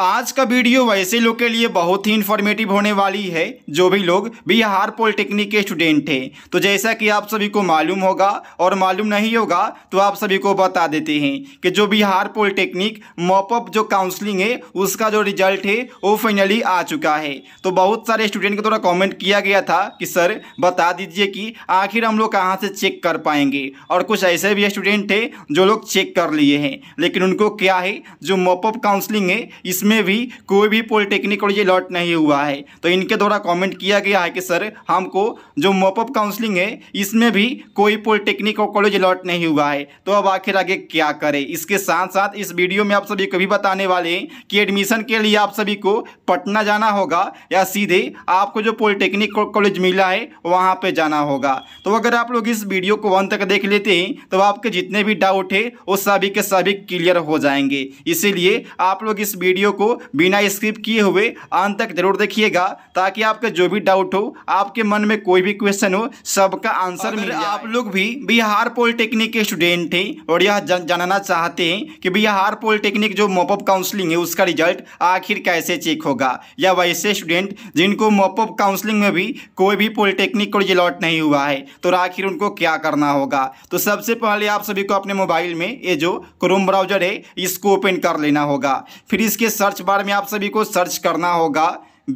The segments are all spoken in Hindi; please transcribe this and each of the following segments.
आज का वीडियो वैसे लोग के लिए बहुत ही इन्फॉर्मेटिव होने वाली है जो भी लोग बिहार पॉलिटेक्निक के स्टूडेंट हैं तो जैसा कि आप सभी को मालूम होगा और मालूम नहीं होगा तो आप सभी को बता देते हैं कि जो बिहार पॉलिटेक्निक मॉपअप जो काउंसलिंग है उसका जो रिजल्ट है वो फाइनली आ चुका है तो बहुत सारे स्टूडेंट के द्वारा कॉमेंट किया गया था कि सर बता दीजिए कि आखिर हम लोग कहाँ से चेक कर पाएंगे और कुछ ऐसे भी स्टूडेंट हैं जो लोग चेक कर लिए हैं लेकिन उनको क्या है जो मॉपअप काउंसलिंग है इसमें इसमें भी कोई भी पॉलिटेक्निक कॉलेज अलॉट नहीं हुआ है तो इनके द्वारा कमेंट किया गया है कि सर हमको जो मॉपअप काउंसलिंग है इसमें भी कोई पॉलिटेक्निक और कॉलेज अलॉट नहीं हुआ है तो अब आखिर आगे क्या करें इसके साथ साथ इस वीडियो में आप सभी को भी बताने वाले हैं कि एडमिशन के लिए आप सभी को पटना जाना होगा या सीधे आपको जो पॉलिटेक्निक कॉलेज मिला है वहाँ पर जाना होगा तो अगर आप लोग इस वीडियो को वन तक देख लेते हैं तो आपके जितने भी डाउट है वो सभी के सभी क्लियर हो जाएंगे इसीलिए आप लोग इस वीडियो वीडियो को बिना स्किप किए हुए अंत तक जरूर देखिएगा ताकि आपका जो भी डाउट हो आपके मन में कोई भी क्वेश्चन हो सबका आंसर मिले आप लोग भी बिहार पॉलिटेक्निक के स्टूडेंट हैं और यह जानना चाहते हैं कि बिहार पॉलिटेक्निक जो मॉपअप काउंसलिंग है उसका रिजल्ट आखिर कैसे चेक होगा या वैसे स्टूडेंट जिनको मॉपअप काउंसलिंग में भी कोई भी पॉलिटेक्निक को रिजल्ट नहीं हुआ है तो आखिर उनको क्या करना होगा तो सबसे पहले आप सभी को अपने मोबाइल में ये जो क्रोम ब्राउजर है इसको ओपन कर लेना होगा फिर इसके सर्च बार में आप सभी को सर्च करना होगा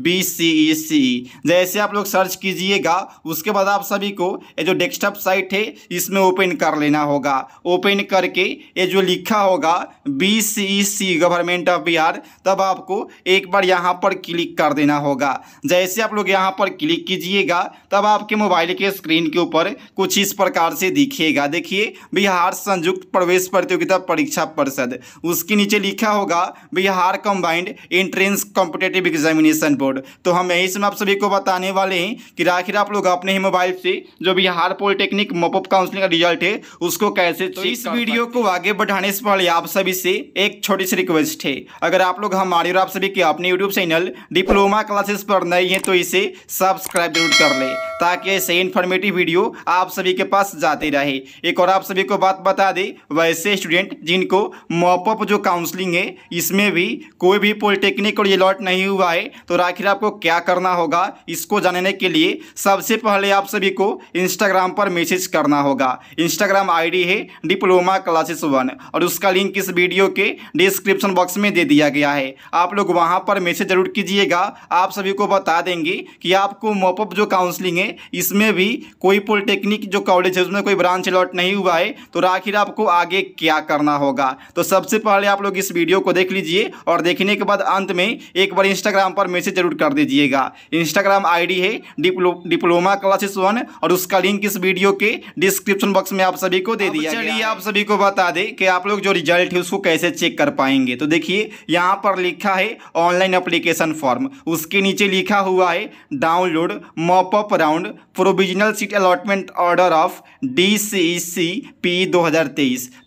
बी सी ई सी जैसे आप लोग सर्च कीजिएगा उसके बाद आप सभी को ये जो डेस्कटॉप साइट है इसमें ओपन कर लेना होगा ओपन करके ये जो लिखा होगा B C E C government of Bihar तब आपको एक बार यहाँ पर क्लिक कर देना होगा जैसे आप लोग यहाँ पर क्लिक कीजिएगा तब आपके मोबाइल के स्क्रीन के ऊपर कुछ इस प्रकार से दिखेगा देखिए बिहार संयुक्त प्रवेश प्रतियोगिता परीक्षा परिषद उसके नीचे लिखा होगा Bihar combined entrance competitive examination board तो हम यही समय आप सभी को बताने वाले हैं कि आखिर आप लोग अपने ही मोबाइल से जो बिहार पॉलिटेक्निक मोपअप काउंसलिंग का रिजल्ट है उसको कैसे तो इस वीडियो को आगे बढ़ाने से पहले आप सभी से एक छोटी सी रिक्वेस्ट है अगर आप लोग हमारे और आप सभी के अपने यूट्यूब चैनल डिप्लोमा क्लासेस पर नए हैं तो इसे सब्सक्राइब जरूर कर लें ताकि ऐसे इन्फॉर्मेटिव वीडियो आप सभी के पास जाते रहे एक और आप सभी को बात बता दें वैसे स्टूडेंट जिनको मॉपअप जो काउंसलिंग है इसमें भी कोई भी पॉलिटेक्निक और अलॉट नहीं हुआ है तो आखिर आपको क्या करना होगा इसको जानने के लिए सबसे पहले आप सभी को इंस्टाग्राम पर मैसेज करना होगा इंस्टाग्राम आईडी है डिप्लोमा क्लासेस वन और उसका लिंक इस वीडियो के डिस्क्रिप्शन बॉक्स में दे दिया गया है आप लोग वहाँ पर मैसेज जरूर कीजिएगा आप सभी को बता देंगे कि आपको मॉपअप जो काउंसलिंग है इसमें भी कोई पॉलिटेक्निक जो कॉलेज है उसमें कोई ब्रांच अलॉट नहीं हुआ है तो आखिर आपको आगे क्या करना होगा तो सबसे पहले आप लोग इस वीडियो को देख लीजिए और देखने के बाद अंत में एक बार इंस्टाग्राम पर मैसेज जरूर कर दीजिएगा इंस्टाग्राम आई है डिप्लो, डिप्लोमा क्लासेस वन और उसका लिंक इस वीडियो के डिस्क्रिप्शन बॉक्स में आप सभी को दे दिया चलिए आप सभी को बता दें कि आप लोग जो रिजल्ट है उसको कैसे चेक कर पाएंगे तो देखिए यहाँ पर लिखा है ऑनलाइन अप्लीकेशन फॉर्म उसके नीचे लिखा हुआ है download mop up round around provisional seat allotment order of D C C P दो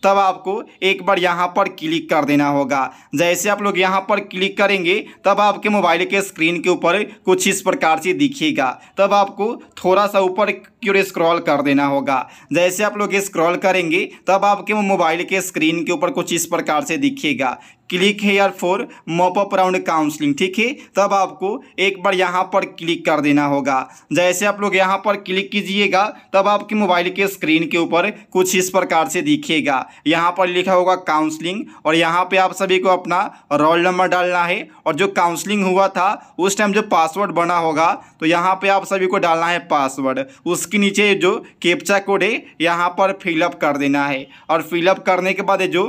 तब आपको एक बार यहाँ पर क्लिक कर देना होगा जैसे आप लोग यहाँ पर क्लिक करेंगे तब आपके मोबाइल के स्क्रीन के ऊपर कुछ इस प्रकार से दिखेगा तब आपको थोड़ा सा ऊपर क्यों स्क्रॉल कर देना होगा जैसे आप लोग स्क्रॉल करेंगे तब आपके मोबाइल के स्क्रीन के ऊपर कुछ इस प्रकार से दिखेगा क्लिक है यार फोर मॉपअप राउंड काउंसलिंग ठीक है तब आपको एक बार यहाँ पर क्लिक कर देना होगा जैसे आप लोग यहाँ पर क्लिक कीजिएगा तब आपके मोबाइल के स्क्रीन के ऊपर कुछ इस प्रकार से दिखेगा यहाँ पर लिखा होगा काउंसलिंग और यहाँ पे आप सभी को अपना रोल नंबर डालना है और जो काउंसलिंग हुआ था उस टाइम जो पासवर्ड बना होगा तो यहाँ पर आप सभी को डालना है पासवर्ड उसके नीचे जो कैप्चा कोड है यहाँ पर फिलअप कर देना है और फिलअप करने के बाद जो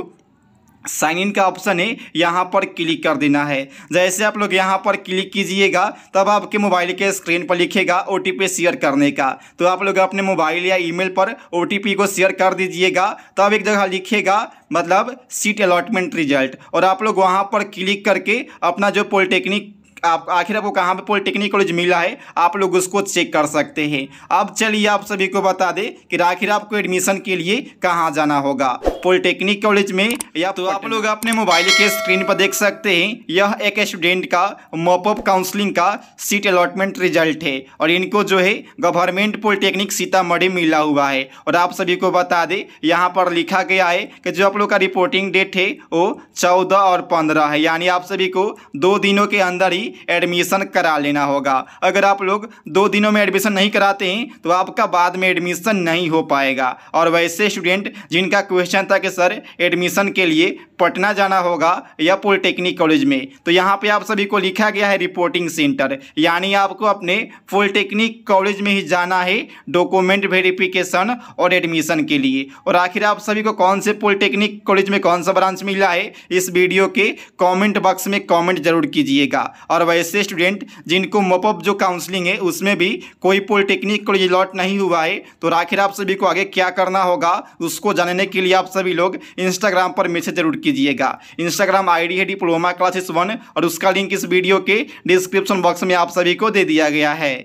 साइन इन का ऑप्शन है यहाँ पर क्लिक कर देना है जैसे आप लोग यहाँ पर क्लिक कीजिएगा तब आपके मोबाइल के स्क्रीन पर लिखेगा ओ शेयर करने का तो आप लोग अपने मोबाइल या ईमेल पर ओ को शेयर कर दीजिएगा तब एक जगह लिखेगा मतलब सीट अलॉटमेंट रिजल्ट और आप लोग वहाँ पर क्लिक करके अपना जो पॉलिटेक्निक आप आखिर आपको कहाँ पे पॉलिटेक्निक कॉलेज मिला है आप लोग उसको चेक कर सकते हैं अब चलिए आप सभी को बता दें कि आखिर आपको एडमिशन के लिए कहाँ जाना होगा पॉलिटेक्निक कॉलेज में या तो आप लोग अपने मोबाइल के स्क्रीन पर देख सकते हैं यह एक स्टूडेंट का मॉपअप काउंसलिंग का सीट अलॉटमेंट रिजल्ट है और इनको जो है गवर्नमेंट पॉलिटेक्निक सीतामढ़ी मिला हुआ है और आप सभी को बता दें यहाँ पर लिखा गया है कि जो आप लोग का रिपोर्टिंग डेट है वो चौदह और पंद्रह है यानी आप सभी को दो दिनों के अंदर ही एडमिशन करा लेना होगा अगर आप लोग दो दिनों में एडमिशन नहीं कराते हैं तो आपका बाद में एडमिशन नहीं हो पाएगा और वैसे स्टूडेंट जिनका क्वेश्चन था कि सर एडमिशन के लिए पटना जाना होगा या पॉलिटेक्निक कॉलेज में तो यहाँ पे आप सभी को लिखा गया है रिपोर्टिंग सेंटर यानी आपको अपने पॉलिटेक्निक कॉलेज में ही जाना है डॉक्यूमेंट वेरिफिकेशन और एडमिशन के लिए और आखिर आप सभी को कौन से पॉलिटेक्निक कॉलेज में कौन सा ब्रांच मिला है इस वीडियो के कॉमेंट बॉक्स में कॉमेंट जरूर कीजिएगा और वैसे स्टूडेंट जिनको मोपअप जो काउंसलिंग है उसमें भी कोई पॉलिटेक्निक कॉलेज अलॉट नहीं हुआ है तो आखिर आप सभी को आगे क्या करना होगा उसको जानने के लिए आप सभी लोग इंस्टाग्राम पर मैसेज जरूर कीजिएगा इंस्टाग्राम आईडी है डिप्लोमा क्लासेस वन और उसका लिंक इस वीडियो के डिस्क्रिप्शन बॉक्स में आप सभी को दे दिया गया है